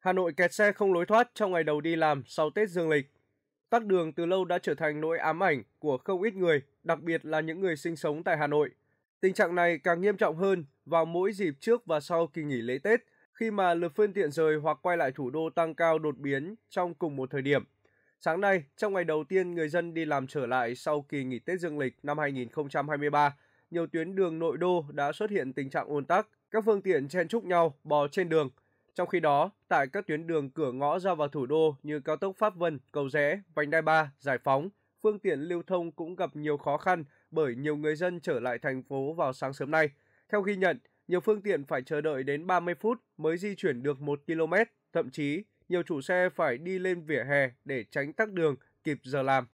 Hà Nội kẹt xe không lối thoát trong ngày đầu đi làm sau Tết Dương lịch. Tắc đường từ lâu đã trở thành nỗi ám ảnh của không ít người, đặc biệt là những người sinh sống tại Hà Nội. Tình trạng này càng nghiêm trọng hơn vào mỗi dịp trước và sau kỳ nghỉ lễ Tết, khi mà lượt phương tiện rời hoặc quay lại thủ đô tăng cao đột biến trong cùng một thời điểm. Sáng nay, trong ngày đầu tiên người dân đi làm trở lại sau kỳ nghỉ Tết Dương lịch năm 2023, nhiều tuyến đường nội đô đã xuất hiện tình trạng ùn tắc, các phương tiện chen chúc nhau bò trên đường, trong khi đó, tại các tuyến đường cửa ngõ ra vào thủ đô như cao tốc Pháp Vân, Cầu Rẽ, Vành Đai 3, Giải Phóng, phương tiện lưu thông cũng gặp nhiều khó khăn bởi nhiều người dân trở lại thành phố vào sáng sớm nay. Theo ghi nhận, nhiều phương tiện phải chờ đợi đến 30 phút mới di chuyển được 1 km, thậm chí nhiều chủ xe phải đi lên vỉa hè để tránh tắc đường kịp giờ làm.